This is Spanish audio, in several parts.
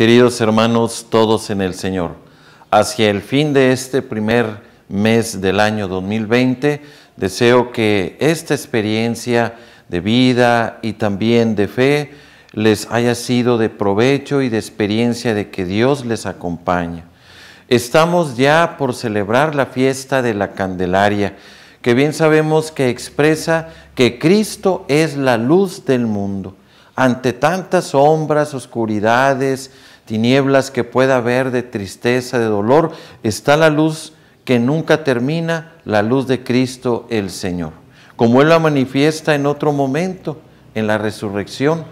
Queridos hermanos, todos en el Señor, hacia el fin de este primer mes del año 2020, deseo que esta experiencia de vida y también de fe les haya sido de provecho y de experiencia de que Dios les acompaña. Estamos ya por celebrar la fiesta de la Candelaria, que bien sabemos que expresa que Cristo es la luz del mundo. Ante tantas sombras, oscuridades, tinieblas que pueda haber de tristeza, de dolor, está la luz que nunca termina, la luz de Cristo el Señor. Como Él la manifiesta en otro momento, en la resurrección,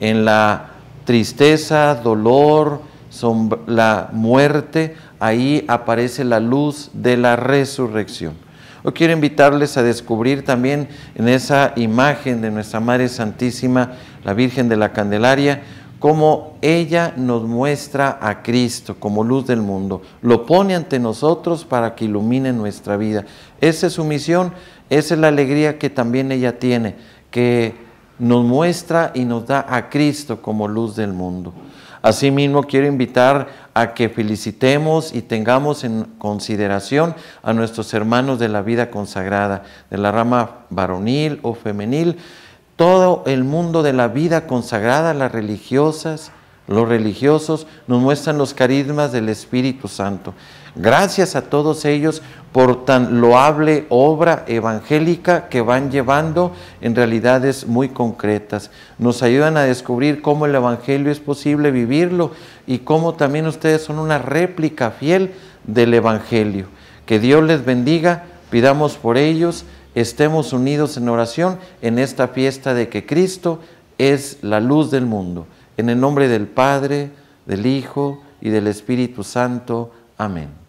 en la tristeza, dolor, la muerte, ahí aparece la luz de la resurrección. Hoy quiero invitarles a descubrir también en esa imagen de nuestra Madre Santísima, la Virgen de la Candelaria, como ella nos muestra a Cristo como luz del mundo. Lo pone ante nosotros para que ilumine nuestra vida. Esa es su misión, esa es la alegría que también ella tiene, que nos muestra y nos da a Cristo como luz del mundo. Asimismo, quiero invitar a que felicitemos y tengamos en consideración a nuestros hermanos de la vida consagrada, de la rama varonil o femenil, todo el mundo de la vida consagrada, las religiosas, los religiosos, nos muestran los carismas del Espíritu Santo. Gracias a todos ellos por tan loable obra evangélica que van llevando en realidades muy concretas. Nos ayudan a descubrir cómo el Evangelio es posible vivirlo y cómo también ustedes son una réplica fiel del Evangelio. Que Dios les bendiga, pidamos por ellos estemos unidos en oración en esta fiesta de que Cristo es la luz del mundo. En el nombre del Padre, del Hijo y del Espíritu Santo. Amén.